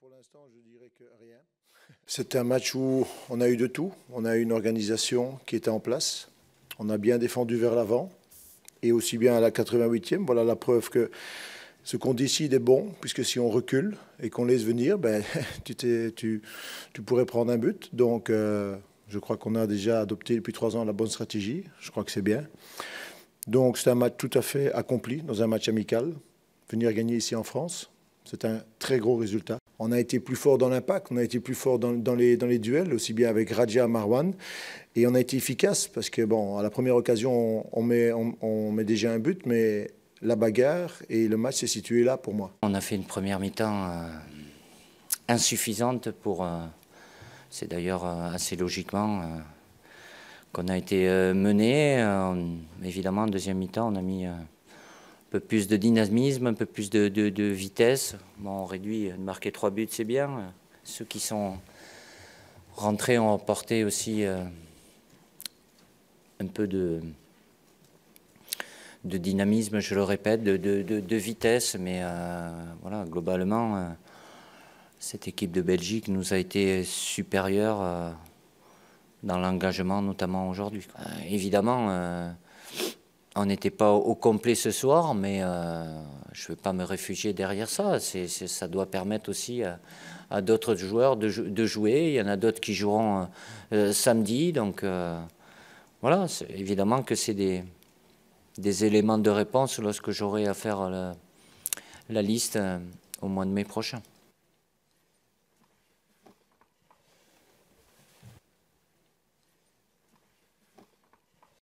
pour l'instant, je dirais que rien. C'était un match où on a eu de tout. On a eu une organisation qui était en place. On a bien défendu vers l'avant et aussi bien à la 88e. Voilà la preuve que ce qu'on décide est bon, puisque si on recule et qu'on laisse venir, ben, tu, tu, pourrais prendre un but. Donc, euh, je crois qu'on a déjà adopté depuis trois ans la bonne stratégie. Je crois que c'est bien. Donc, c'est un match tout à fait accompli dans un match amical. Venir gagner ici en France, c'est un très gros résultat. On a été plus fort dans l'impact, on a été plus fort dans, les, duels, aussi bien avec Raja, Marwan, et on a été efficace parce que, bon, à la première occasion, on, met, déjà un but, mais la bagarre et le match s'est situé là pour moi. On a fait une première mi-temps euh, insuffisante pour. Euh, c'est d'ailleurs euh, assez logiquement qu'on a été mené. évidemment, en deuxième mi-temps, on a mis un peu plus de dynamisme, un peu plus de, vitesse. on réduit, marquer trois buts, c'est bien. Ceux qui sont rentrés ont apporté aussi euh, un peu de, de dynamisme, je le répète, de, vitesse. Mais euh, voilà, globalement, euh, cette équipe de Belgique nous a été supérieure dans l'engagement, notamment aujourd'hui. évidemment, on n'était pas au complet ce soir, mais euh, je ne vais pas me réfugier derrière ça. ça doit permettre aussi à, d'autres joueurs de, jouer. Il y en a d'autres qui joueront euh, euh, samedi. Donc voilà, évidemment que c'est des, des, éléments de réponse lorsque j'aurai à faire la liste au mois de mai prochain.